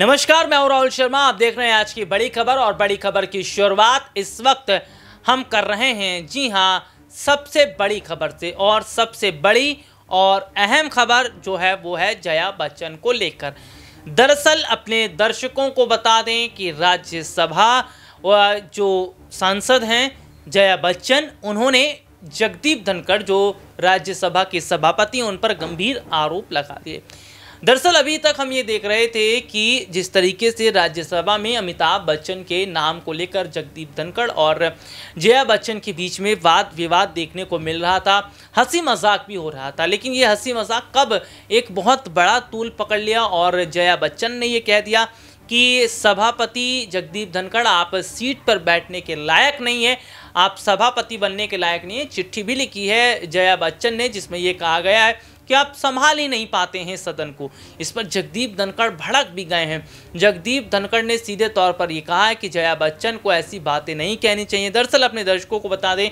नमस्कार मैं राहुल शर्मा आप देख रहे हैं आज की बड़ी खबर और बड़ी खबर की शुरुआत इस वक्त हम कर रहे हैं जी हाँ सबसे बड़ी खबर से और सबसे बड़ी और अहम खबर जो है वो है जया बच्चन को लेकर दरअसल अपने दर्शकों को बता दें कि राज्यसभा जो सांसद हैं जया बच्चन उन्होंने जगदीप धनखड़ जो राज्यसभा के सभापति उन पर गंभीर आरोप लगा दिए दरअसल अभी तक हम ये देख रहे थे कि जिस तरीके से राज्यसभा में अमिताभ बच्चन के नाम को लेकर जगदीप धनखड़ और जया बच्चन के बीच में वाद विवाद देखने को मिल रहा था हंसी मजाक भी हो रहा था लेकिन ये हंसी मजाक कब एक बहुत बड़ा तूल पकड़ लिया और जया बच्चन ने ये कह दिया कि सभापति जगदीप धनखड़ आप सीट पर बैठने के लायक नहीं है आप सभापति बनने के लायक नहीं है चिट्ठी भी लिखी है जया बच्चन ने जिसमें ये कहा गया है कि आप संभाल ही नहीं पाते हैं सदन को इस पर जगदीप धनखड़ भड़क भी गए हैं जगदीप धनखड़ ने सीधे तौर पर यह कहा है कि जया बच्चन को ऐसी बातें नहीं कहनी चाहिए दरअसल अपने दर्शकों को बता दें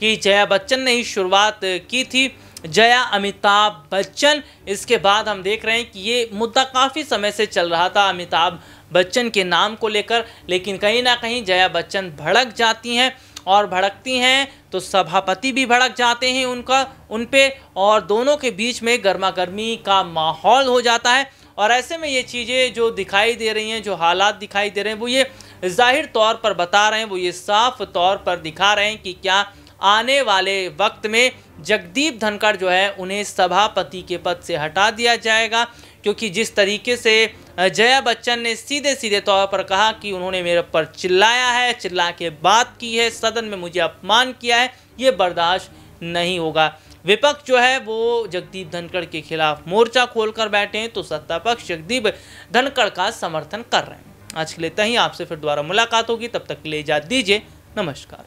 कि जया बच्चन ने ही शुरुआत की थी जया अमिताभ बच्चन इसके बाद हम देख रहे हैं कि ये मुद्दा काफ़ी समय से चल रहा था अमिताभ बच्चन के नाम को लेकर लेकिन कहीं ना कहीं जया बच्चन भड़क जाती हैं और भड़कती हैं तो सभापति भी भड़क जाते हैं उनका उन पर और दोनों के बीच में गर्मा गर्मी का माहौल हो जाता है और ऐसे में ये चीज़ें जो दिखाई दे रही हैं जो हालात दिखाई दे रहे हैं वो ये ज़ाहिर तौर पर बता रहे हैं वो ये साफ तौर पर दिखा रहे हैं कि क्या आने वाले वक्त में जगदीप धनखड़ जो है उन्हें सभापति के पद से हटा दिया जाएगा क्योंकि जिस तरीके से जया बच्चन ने सीधे सीधे तौर पर कहा कि उन्होंने मेरे पर चिल्लाया है चिल्ला के बात की है सदन में मुझे अपमान किया है ये बर्दाश्त नहीं होगा विपक्ष जो है वो जगदीप धनखड़ के खिलाफ मोर्चा खोलकर बैठे हैं तो सत्ता पक्ष जगदीप धनखड़ का समर्थन कर रहे हैं आज के लिए तहीं आपसे फिर दोबारा मुलाकात होगी तब तक के लिए दीजिए नमस्कार